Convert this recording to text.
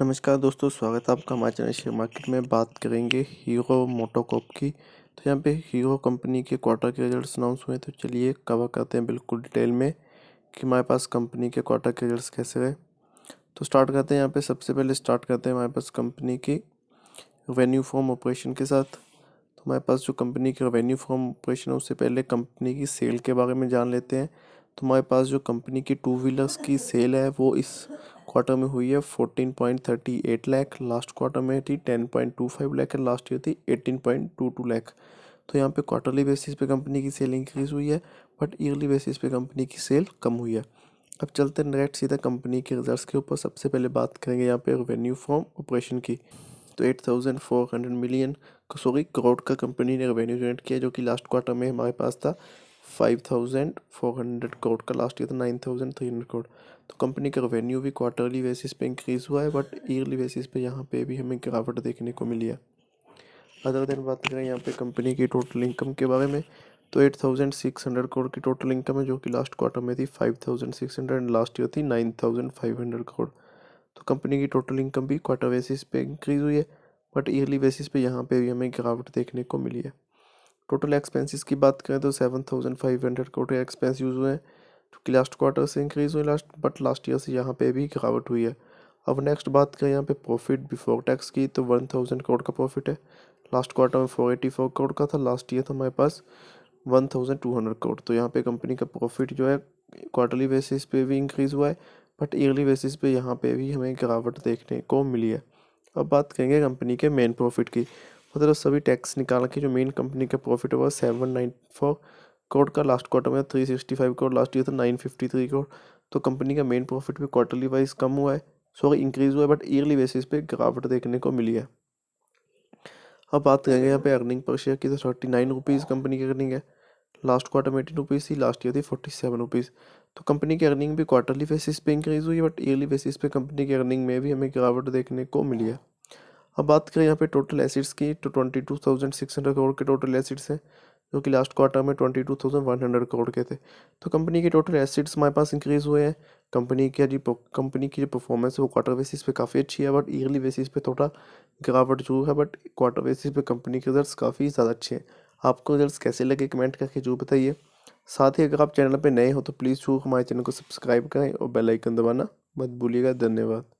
नमस्कार दोस्तों स्वागत है आपका हमारे चैनल शेयर मार्केट में बात करेंगे हीरो मोटोकॉप की तो यहाँ पे हीरो कंपनी के क्वार्टर के रिजल्ट्स अनाउंस हुए तो चलिए कवर करते हैं बिल्कुल डिटेल में कि हमारे पास कंपनी के क्वार्टर के रिजल्ट्स कैसे रहे तो स्टार्ट करते हैं यहाँ पे सबसे पहले स्टार्ट करते हैं हमारे पास कंपनी की रेवेन्यू फॉर्म ऑपरेशन के साथ तो हमारे पास जो कंपनी की रेवेन्यू फॉर्म ऑपरेशन है उससे पहले कंपनी की सेल के बारे में जान लेते हैं तो हमारे पास जो कंपनी की टू व्हीलर्स की सेल है वो इस क्वार्टर में हुई है fourteen point thirty eight lakh last quarter में थी ten point two five lakh and last year थी eighteen point two two lakh तो यहाँ पे क्वार्टरली बेसिस पे कंपनी की सेल इंक्रीज हुई है बट ईयरली बेसिस पे कंपनी की सेल कम हुई है अब चलते हैं नेक्स्ट सीधा कंपनी के रिजल्ट के ऊपर सबसे पहले बात करेंगे यहाँ पे रेवेन्यू फ्रॉम ऑपरेशन की तो eight thousand four hundred million sorry crore का कंपनी ने रेवेन्यू जनरेट किया जो कि लास्ट क्वार्टर में हमारे पास था five thousand four hundred crore का लास्ट ईयर था nine thousand three hundred crore तो कंपनी का रेवेन्यू भी क्वार्टरली बेसिस पे इंक्रीज़ हुआ है बट ईयरली बेसिस पे यहाँ पे भी हमें गिरावट देखने को मिली है अदर देन बात करें यहाँ पे कंपनी की टोटल इनकम के बारे में तो eight thousand six hundred crore की टोटल इनकम है जो कि लास्ट क्वार्टर में थी five thousand six hundred and last year थी nine thousand five hundred crore तो कंपनी की टोटल इनकम भी क्वार्टर बेसिस पे इंक्रीज़ हुई है बट ईयरली बेसिस पे यहाँ पे भी हमें गिरावट देखने को मिली है टोटल एक्सपेंसेस की बात करें तो seven thousand five hundred crore expenses हुए हैं जो कि लास्ट क्वार्टर से इंक्रीज़ हुए लास्ट बट लास्ट ईयर से यहाँ पे भी गिरावट हुई है अब नेक्स्ट बात करें यहाँ पे प्रॉफिट बिफोर टैक्स की तो वन थाउजेंड करोड़ का प्रॉफिट है लास्ट क्वार्टर में फोर एटी फोर करोड़ का था लास्ट ईयर था हमारे पास one thousand two hundred crore तो यहाँ पे कंपनी का प्रॉफिट जो है क्वार्टरली बेसिस पे भी इंक्रीज़ हुआ है बट ईयरली बेसिस पे यहाँ पे भी हमें गिरावट देखने को मिली है अब बात करेंगे कंपनी के मेन प्रॉफिट की मतलब सभी टैक्स निकाल के जो मेन कंपनी का प्रॉफिट हुआ सेवन नाइन फोर करोड़ का लास्ट क्वार्टर में three sixty five crore last year था नाइन फिफ्टी थ्री करोड़ तो कंपनी का मेन प्रॉफिट भी क्वार्टरली वाइज कम हुआ है सॉरी इंक्रीज हुआ है बट ईयरली बेसिस पे गिरावट देखने को मिली है अब बात करेंगे यहाँ पे अर्निंग पर शेयर की तो थर्टी नाइन रुपीज़ कंपनी की अर्निंग है लास्ट क्वार्टर में एटीन रुपीज़ थी लास्ट ईयर थी फोर्टी सेवन रुपीज़ तो कंपनी की अर्निंग भी क्वार्टरली बेसिस पे इंक्रीज़ हुई है बट ईयरली बेसिस पे कंपनी की अर्निंग में भी हमें गिरावट देखने को मिली है अब बात करें यहाँ पे टोटल एसिड्स की तो twenty two thousand six hundred crore के टोटल एसिड्स हैं जो कि लास्ट क्वार्टर में twenty two thousand one hundred crore के थे तो कंपनी के टोटल एसिड्स हमारे पास इंक्रीज़ हुए हैं कंपनी के जी कंपनी की जो परफॉर्मेंस है वो क्वार्टर बेसिस पे काफ़ी अच्छी है बट ईयरली बेसिस पे थोड़ा गिरावट जरूर है बट क्वार्टर बेसिस पे कंपनी के रिजल्ट काफ़ी ज़्यादा अच्छे हैं आपको रिज़ल्ट कैसे लगे कमेंट करके जरूर बताइए साथ ही अगर आप चैनल पर नए हो तो प्लीज़ जरूर हमारे चैनल को सब्सक्राइब करें और बेलाइकन दबाना मत भूलिएगा धन्यवाद